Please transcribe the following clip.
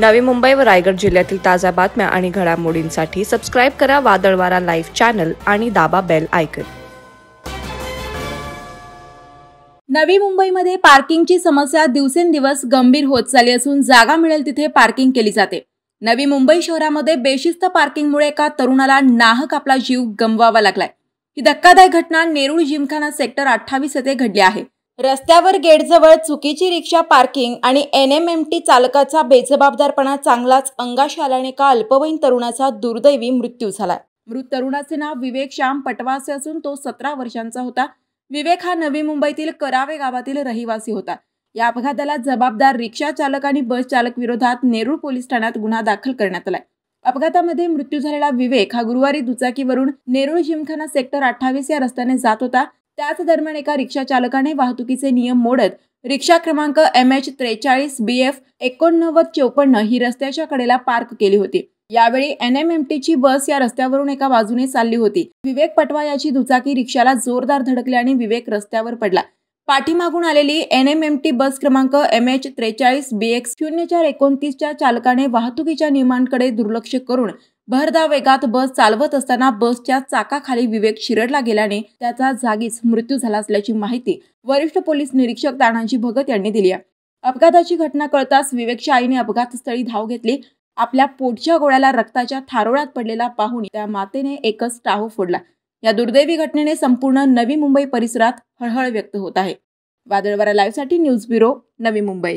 नवी मुंबई व रायगड जिल्ह्यातील ताज्या बातम्या आणि घडामोडींसाठी सबस्क्राईब करा वादळवारा लाईव्ह चॅनल आणि दाबा बेल ऐकत नवी मुंबईमध्ये पार्किंगची समस्या दिवसेंदिवस गंभीर होत चालली असून जागा मिळेल तिथे पार्किंग केली जाते नवी मुंबई शहरामध्ये बेशिस्त पार्किंगमुळे एका तरुणाला नाहक आपला जीव गमवावा लागलाय ही धक्कादायक घटना नेरुळ जिमखाना सेक्टर अठ्ठावीस येथे घडली आहे रस्त्यावर गेटजवळ चुकीची रिक्षा पार्किंग आणि एन एम एम टी चालकाचा बेजबाबदारपणा चांगलाच अंगाश आल्याने का अल्पवयीन तरुणाचा दुर्दैवी मृत्यू झाला मृत तरुणाचे नाव विवेक श्याम पटवासे असून तो सतरा वर्षांचा होता विवेक हा नवी मुंबईतील करावे गावातील रहिवासी होता या अपघाताला जबाबदार रिक्षा चालक आणि बस चालक विरोधात नेरूळ पोलीस ठाण्यात गुन्हा दाखल करण्यात आलाय अपघातामध्ये मृत्यू झालेला विवेक हा गुरुवारी दुचाकीवरून नेरूळ जिमखाना सेक्टर अठ्ठावीस या रस्त्याने जात होता त्याच दरम्यान एका रिक्षा चालकाने वाहतुकीचे नियम मोडत रिक्षा क्रमांक एम एच त्रेचाळीस बी एफ एकोणनव्वद चौपन्न ही रस्त्याच्या कडेला पार्क केली होती यावेळी एन एम एम ची बस या रस्त्यावरून एका बाजूने चालली होती विवेक पटवा याची दुचाकी रिक्षाला जोरदार धडकल्याने विवेक रस्त्यावर पडला पाठीमागून आलेली एन बस क्रमांक एम एच त्रेचाळीस बी एक्स शून्य चार एकोणतीसच्या चालकाने वाहतुकीच्या नियमांकडे दुर्लक्ष करून भरधाव वेगात बस चालवत असताना बसच्या चाकाखाली विवेक शिरडला गेल्याने त्याचा जागीच मृत्यू झाला असल्याची माहिती वरिष्ठ पोलीस निरीक्षक तानाजी भगत यांनी दिली आहे अपघाताची घटना कळताच विवेकच्या आईने अपघातस्थळी धाव घेतली आपल्या पोटच्या गोळ्याला रक्ताच्या थारोळ्यात पडलेला पाहून त्या मातेने एकच टाहो फोडला या दुर्दैवी घटनेने संपूर्ण नवी मुंबई परिसरात हळहळ व्यक्त होत आहे वादळवारा लाईव्हसाठी न्यूज ब्युरो नवी मुंबई